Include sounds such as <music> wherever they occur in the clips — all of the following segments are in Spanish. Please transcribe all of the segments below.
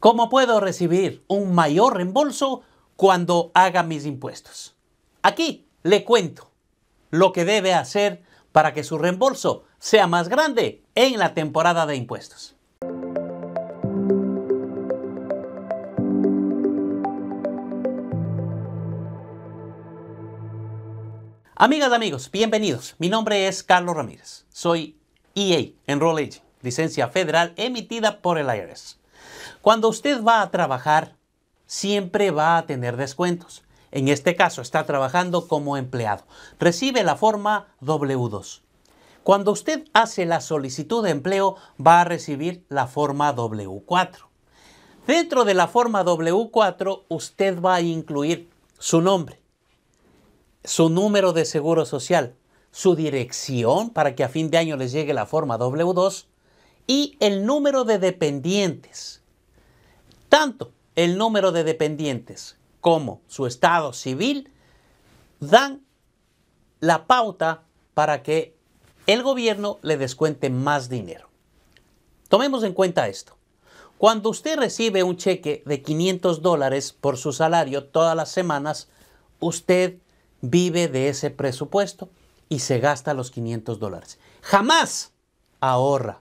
¿Cómo puedo recibir un mayor reembolso cuando haga mis impuestos? Aquí le cuento lo que debe hacer para que su reembolso sea más grande en la temporada de impuestos. Amigas, amigos, bienvenidos. Mi nombre es Carlos Ramírez. Soy EA, Enroll Agent, licencia federal emitida por el IRS. Cuando usted va a trabajar, siempre va a tener descuentos. En este caso, está trabajando como empleado. Recibe la forma W2. Cuando usted hace la solicitud de empleo, va a recibir la forma W4. Dentro de la forma W4, usted va a incluir su nombre, su número de seguro social, su dirección para que a fin de año les llegue la forma W2 y el número de dependientes. Tanto el número de dependientes como su estado civil dan la pauta para que el gobierno le descuente más dinero. Tomemos en cuenta esto. Cuando usted recibe un cheque de 500 dólares por su salario todas las semanas, usted vive de ese presupuesto y se gasta los 500 dólares. Jamás ahorra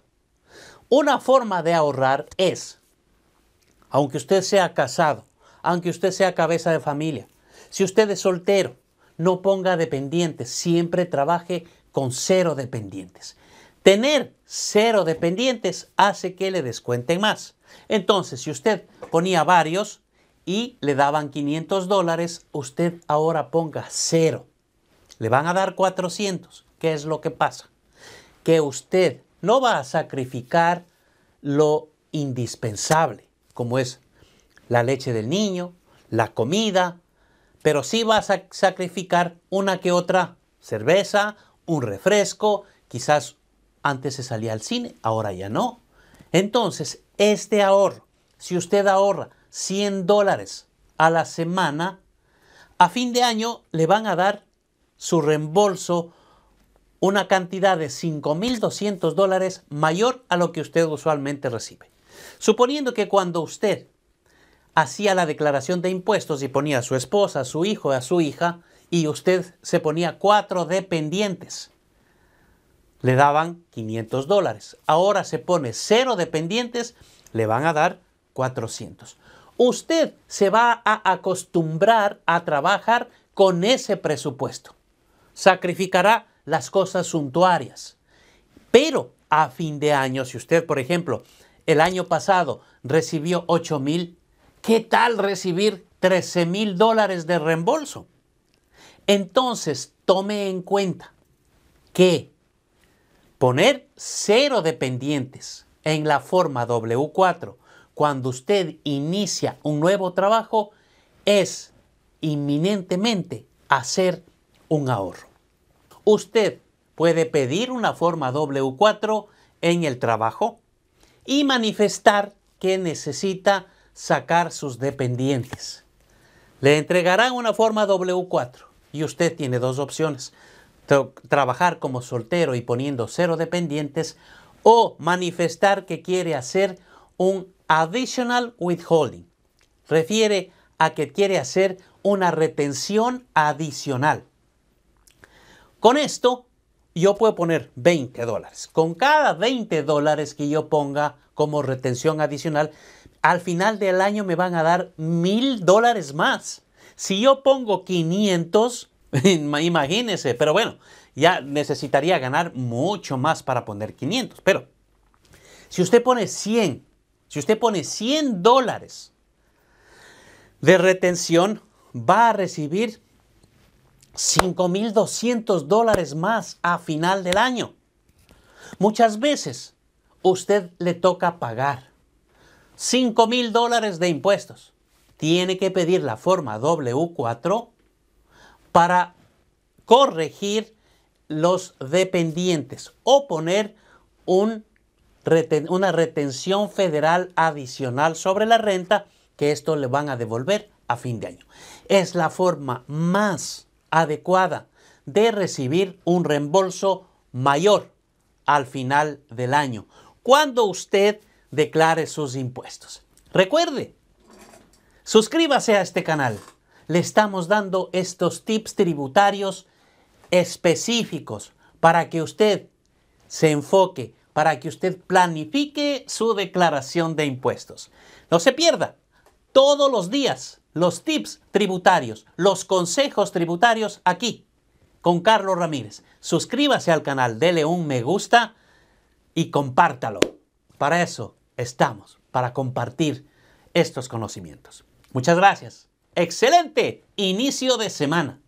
una forma de ahorrar es, aunque usted sea casado, aunque usted sea cabeza de familia, si usted es soltero, no ponga dependientes, siempre trabaje con cero dependientes. Tener cero dependientes hace que le descuenten más. Entonces, si usted ponía varios y le daban 500 dólares, usted ahora ponga cero. Le van a dar 400. ¿Qué es lo que pasa? Que usted no va a sacrificar lo indispensable, como es la leche del niño, la comida, pero sí va a sacrificar una que otra cerveza, un refresco, quizás antes se salía al cine, ahora ya no. Entonces, este ahorro, si usted ahorra 100 dólares a la semana, a fin de año le van a dar su reembolso una cantidad de 5.200 dólares mayor a lo que usted usualmente recibe. Suponiendo que cuando usted hacía la declaración de impuestos y ponía a su esposa, a su hijo, a su hija, y usted se ponía cuatro dependientes, le daban 500 dólares. Ahora se pone cero dependientes, le van a dar 400. Usted se va a acostumbrar a trabajar con ese presupuesto. Sacrificará las cosas suntuarias. Pero a fin de año, si usted, por ejemplo, el año pasado recibió 8 mil, ¿qué tal recibir 13 mil dólares de reembolso? Entonces, tome en cuenta que poner cero dependientes en la forma W4 cuando usted inicia un nuevo trabajo es inminentemente hacer un ahorro usted puede pedir una forma W4 en el trabajo y manifestar que necesita sacar sus dependientes. Le entregarán una forma W4 y usted tiene dos opciones. trabajar como soltero y poniendo cero dependientes o manifestar que quiere hacer un additional withholding. Refiere a que quiere hacer una retención adicional. Con esto, yo puedo poner 20 dólares. Con cada 20 dólares que yo ponga como retención adicional, al final del año me van a dar 1,000 dólares más. Si yo pongo 500, <laughs> imagínense, pero bueno, ya necesitaría ganar mucho más para poner 500. Pero si usted pone 100, si usted pone 100 dólares de retención, va a recibir 5.200 dólares más a final del año. Muchas veces usted le toca pagar 5.000 dólares de impuestos. Tiene que pedir la forma W4 para corregir los dependientes o poner un una retención federal adicional sobre la renta que esto le van a devolver a fin de año. Es la forma más adecuada de recibir un reembolso mayor al final del año, cuando usted declare sus impuestos. Recuerde, suscríbase a este canal. Le estamos dando estos tips tributarios específicos para que usted se enfoque, para que usted planifique su declaración de impuestos. No se pierda todos los días los tips tributarios, los consejos tributarios aquí con Carlos Ramírez. Suscríbase al canal, dele un me gusta y compártalo. Para eso estamos, para compartir estos conocimientos. Muchas gracias. Excelente inicio de semana.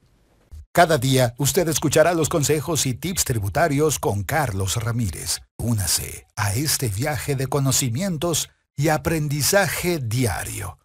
Cada día usted escuchará los consejos y tips tributarios con Carlos Ramírez. Únase a este viaje de conocimientos y aprendizaje diario.